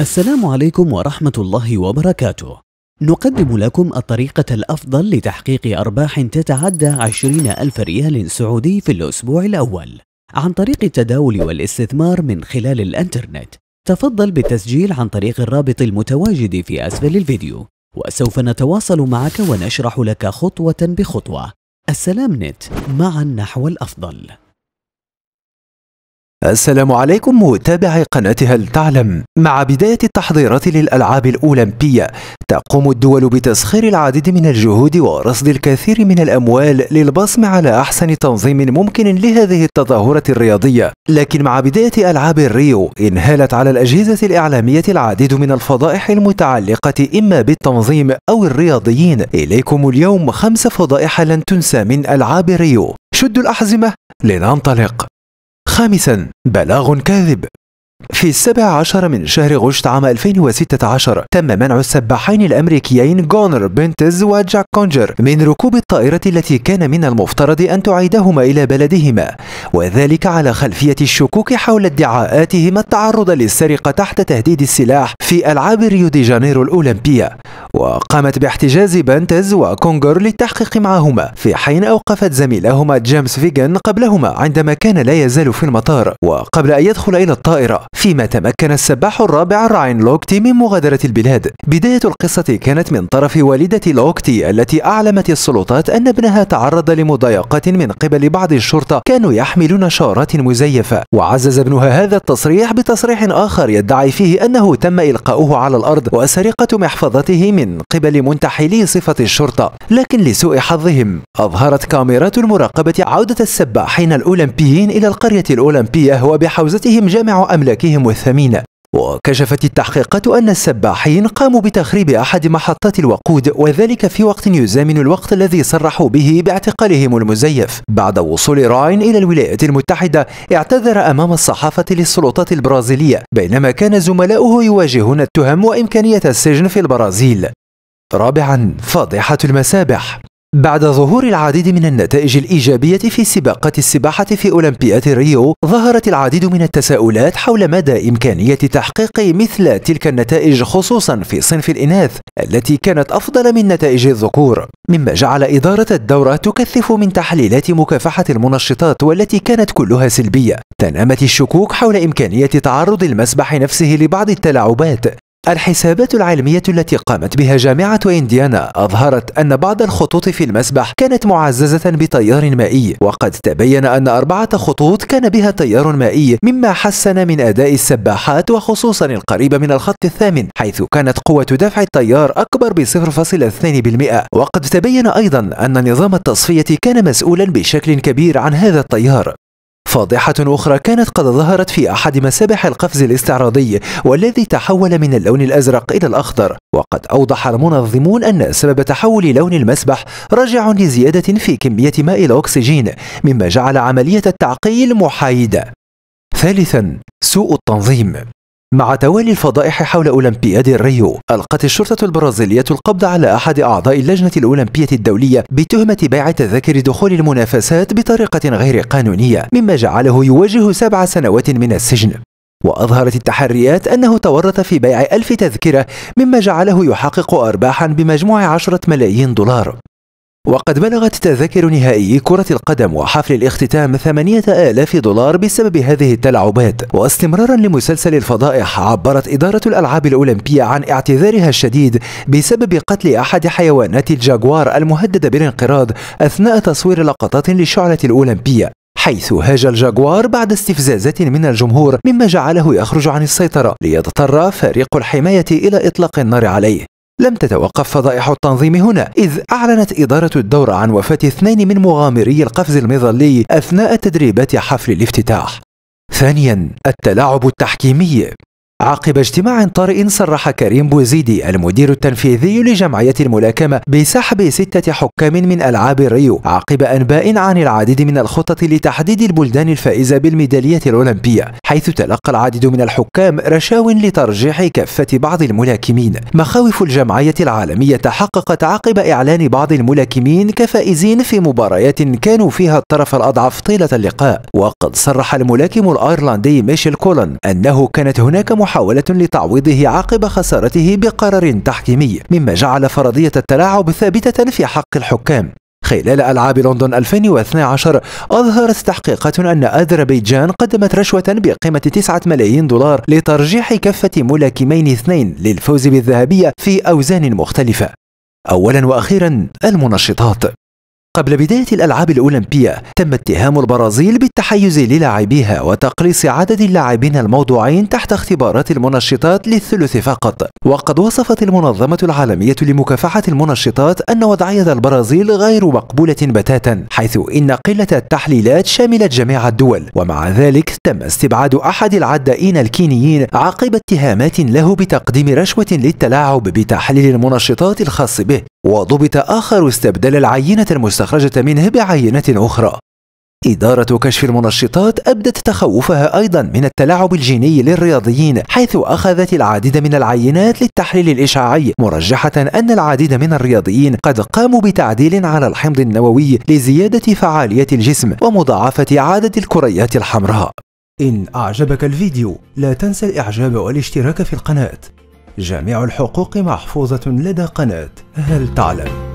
السلام عليكم ورحمة الله وبركاته نقدم لكم الطريقة الأفضل لتحقيق أرباح تتعدى 20 ألف ريال سعودي في الأسبوع الأول عن طريق التداول والاستثمار من خلال الأنترنت تفضل بالتسجيل عن طريق الرابط المتواجد في أسفل الفيديو وسوف نتواصل معك ونشرح لك خطوة بخطوة السلام نت معا نحو الأفضل السلام عليكم متابعي قناة هل تعلم مع بداية التحضيرات للألعاب الأولمبية تقوم الدول بتسخير العديد من الجهود ورصد الكثير من الأموال للبصم على أحسن تنظيم ممكن لهذه التظاهرة الرياضية لكن مع بداية ألعاب الريو انهالت على الأجهزة الإعلامية العديد من الفضائح المتعلقة إما بالتنظيم أو الرياضيين إليكم اليوم خمس فضائح لن تنسى من ألعاب ريو شدوا الأحزمة لننطلق خامسا بلاغ كاذب في السابع عشر من شهر غشت عام 2016 تم منع السباحين الأمريكيين جونر بنتز وجاك كونجر من ركوب الطائرة التي كان من المفترض أن تعيدهما إلى بلدهما وذلك على خلفية الشكوك حول ادعاءاتهما التعرض للسرقة تحت تهديد السلاح في ألعاب ريو دي جانيرو الأولمبية وقامت باحتجاز بنتز وكونجر للتحقيق معهما في حين أوقفت زميلهما جيمس فيجن قبلهما عندما كان لا يزال في المطار وقبل أن يدخل إلى الطائرة فيما تمكن السباح الرابع راين لوكتي من مغادرة البلاد بداية القصة كانت من طرف والدة لوكتي التي أعلمت السلطات أن ابنها تعرض لمضايقات من قبل بعض الشرطة كانوا يحملون شارات مزيفة وعزز ابنها هذا التصريح بتصريح آخر يدعي فيه أنه تم إلقاؤه على الأرض وسرقة محفظته من قبل منتحلي صفة الشرطة لكن لسوء حظهم أظهرت كاميرات المراقبة عودة السباحين الأولمبيين إلى القرية الأولمبية وبحوزتهم جامع أملاك أسلاكهم الثمينة وكشفت التحقيقات أن السباحين قاموا بتخريب أحد محطات الوقود وذلك في وقت يزامن الوقت الذي صرحوا به باعتقالهم المزيف بعد وصول راين إلى الولايات المتحدة اعتذر أمام الصحافة للسلطات البرازيلية بينما كان زملاؤه يواجهون التهم وإمكانية السجن في البرازيل رابعا فضيحة المسابح بعد ظهور العديد من النتائج الإيجابية في سباقات السباحة في أولمبياد ريو ظهرت العديد من التساؤلات حول مدى إمكانية تحقيق مثل تلك النتائج خصوصا في صنف الإناث التي كانت أفضل من نتائج الذكور مما جعل إدارة الدورة تكثف من تحليلات مكافحة المنشطات والتي كانت كلها سلبية تنامت الشكوك حول إمكانية تعرض المسبح نفسه لبعض التلاعبات الحسابات العلمية التي قامت بها جامعة إنديانا أظهرت أن بعض الخطوط في المسبح كانت معززة بتيار مائي وقد تبين أن أربعة خطوط كان بها تيار مائي مما حسن من أداء السباحات وخصوصا القريبة من الخط الثامن حيث كانت قوة دفع التيار أكبر ب 0.2% وقد تبين أيضا أن نظام التصفية كان مسؤولا بشكل كبير عن هذا التيار فاضحة أخرى كانت قد ظهرت في أحد مسابح القفز الاستعراضي والذي تحول من اللون الأزرق إلى الأخضر وقد أوضح المنظمون أن سبب تحول لون المسبح راجع لزيادة في كمية ماء الأكسجين مما جعل عملية التعقيل محايدة ثالثا سوء التنظيم مع توالي الفضائح حول أولمبياد الريو ألقت الشرطة البرازيلية القبض على أحد أعضاء اللجنة الأولمبية الدولية بتهمة بيع تذاكر دخول المنافسات بطريقة غير قانونية مما جعله يواجه سبع سنوات من السجن وأظهرت التحريات أنه تورط في بيع ألف تذكرة مما جعله يحقق أرباحا بمجموع عشرة ملايين دولار وقد بلغت تذاكر نهائي كرة القدم وحفل الاختتام 8000 دولار بسبب هذه التلاعبات واستمرارا لمسلسل الفضائح عبرت إدارة الألعاب الأولمبية عن اعتذارها الشديد بسبب قتل أحد حيوانات الجاكوار المهددة بالانقراض أثناء تصوير لقطات للشعلة الأولمبية حيث هاج الجاغوار بعد استفزازات من الجمهور مما جعله يخرج عن السيطرة ليضطر فريق الحماية إلى إطلاق النار عليه لم تتوقف فضائح التنظيم هنا إذ أعلنت إدارة الدورة عن وفاة اثنين من مغامري القفز المظلي أثناء تدريبات حفل الافتتاح ثانيا التلاعب التحكيمي عقب اجتماع طارئ صرح كريم بوزيدي المدير التنفيذي لجمعية الملاكمة بسحب ستة حكام من ألعاب ريو عقب أنباء عن العديد من الخطط لتحديد البلدان الفائزة بالميدالية الأولمبية حيث تلقى العديد من الحكام رشاو لترجيح كفة بعض الملاكمين مخاوف الجمعية العالمية تحققت عقب إعلان بعض الملاكمين كفائزين في مباريات كانوا فيها الطرف الأضعف طيلة اللقاء وقد صرح الملاكم الأيرلندي ميشيل كولن أنه كانت هناك محاولة لتعويضه عقب خسارته بقرار تحكيمي مما جعل فرضية التلاعب ثابتة في حق الحكام خلال ألعاب لندن 2012 أظهرت تحقيقات أن أذربيجان قدمت رشوة بقيمة 9 ملايين دولار لترجيح كفة ملاكمين اثنين للفوز بالذهبية في أوزان مختلفة أولا وأخيرا المنشطات قبل بداية الألعاب الأولمبية تم اتهام البرازيل بالتحيز للاعبيها وتقليص عدد اللاعبين الموضوعين تحت اختبارات المنشطات للثلث فقط وقد وصفت المنظمة العالمية لمكافحة المنشطات أن وضعية البرازيل غير مقبولة بتاتا حيث إن قلة التحليلات شملت جميع الدول ومع ذلك تم استبعاد أحد العدائين الكينيين عقب اتهامات له بتقديم رشوة للتلاعب بتحليل المنشطات الخاص به وضبط آخر استبدل العينة المستخرجة منه بعينة أخرى إدارة كشف المنشطات أبدت تخوفها أيضا من التلاعب الجيني للرياضيين حيث أخذت العديد من العينات للتحليل الإشعاعي مرجحة أن العديد من الرياضيين قد قاموا بتعديل على الحمض النووي لزيادة فعالية الجسم ومضاعفة عدد الكريات الحمراء إن أعجبك الفيديو لا تنسى الإعجاب والاشتراك في القناة جميع الحقوق محفوظة لدى قناة هل تعلم؟